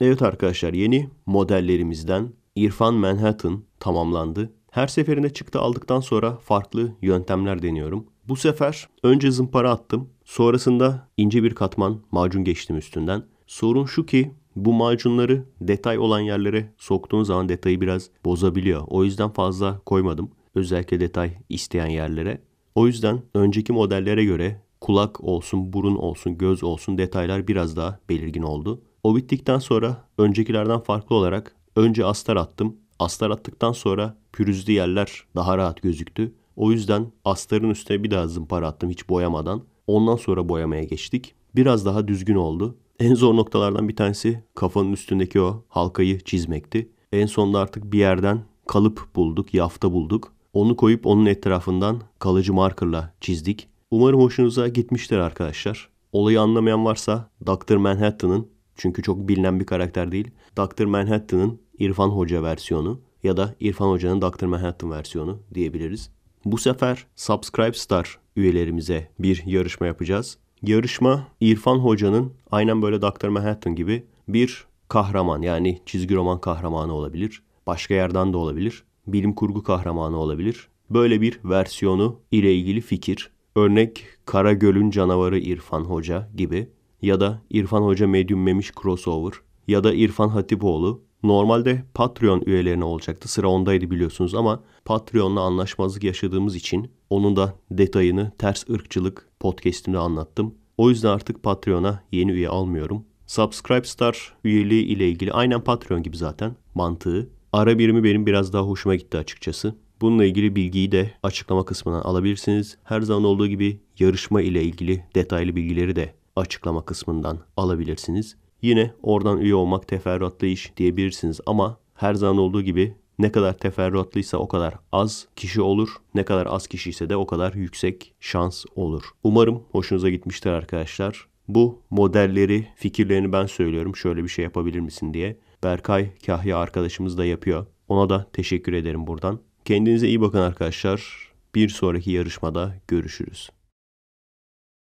Evet arkadaşlar yeni modellerimizden İrfan Manhattan tamamlandı. Her seferinde çıktı aldıktan sonra farklı yöntemler deniyorum. Bu sefer önce zımpara attım. Sonrasında ince bir katman macun geçtim üstünden. Sorun şu ki bu macunları detay olan yerlere soktuğun zaman detayı biraz bozabiliyor. O yüzden fazla koymadım. Özellikle detay isteyen yerlere. O yüzden önceki modellere göre kulak olsun, burun olsun, göz olsun detaylar biraz daha belirgin oldu. O bittikten sonra öncekilerden farklı olarak önce astar attım. Astar attıktan sonra pürüzlü yerler daha rahat gözüktü. O yüzden astarın üstüne bir daha zımpara attım hiç boyamadan. Ondan sonra boyamaya geçtik. Biraz daha düzgün oldu. En zor noktalardan bir tanesi kafanın üstündeki o halkayı çizmekti. En sonunda artık bir yerden kalıp bulduk, yafta bulduk. Onu koyup onun etrafından kalıcı markerla çizdik. Umarım hoşunuza gitmiştir arkadaşlar. Olayı anlamayan varsa Dr. Manhattan'ın çünkü çok bilinen bir karakter değil. Dr. Manhattan'ın İrfan Hoca versiyonu ya da İrfan Hoca'nın Dr. Manhattan versiyonu diyebiliriz. Bu sefer Subscribe Star üyelerimize bir yarışma yapacağız. Yarışma İrfan Hoca'nın aynen böyle Dr. Manhattan gibi bir kahraman yani çizgi roman kahramanı olabilir. Başka yerden de olabilir. Bilim kurgu kahramanı olabilir. Böyle bir versiyonu ile ilgili fikir. Örnek Karagöl'ün canavarı İrfan Hoca gibi ya da İrfan Hoca Medium Memiş Crossover ya da İrfan Hatipoğlu. Normalde Patreon üyelerine olacaktı. Sıra ondaydı biliyorsunuz ama Patreon'la anlaşmazlık yaşadığımız için onun da detayını ters ırkçılık podcast'inde anlattım. O yüzden artık Patreon'a yeni üye almıyorum. Subscribe Star üyeliği ile ilgili aynen Patreon gibi zaten mantığı. Ara birimi benim biraz daha hoşuma gitti açıkçası. Bununla ilgili bilgiyi de açıklama kısmından alabilirsiniz. Her zaman olduğu gibi yarışma ile ilgili detaylı bilgileri de açıklama kısmından alabilirsiniz. Yine oradan üye olmak teferruatlı iş diyebilirsiniz ama her zaman olduğu gibi ne kadar teferruatlıysa o kadar az kişi olur. Ne kadar az kişi ise de o kadar yüksek şans olur. Umarım hoşunuza gitmiştir arkadaşlar. Bu modelleri, fikirlerini ben söylüyorum. Şöyle bir şey yapabilir misin diye. Berkay Kahya arkadaşımız da yapıyor. Ona da teşekkür ederim buradan. Kendinize iyi bakın arkadaşlar. Bir sonraki yarışmada görüşürüz.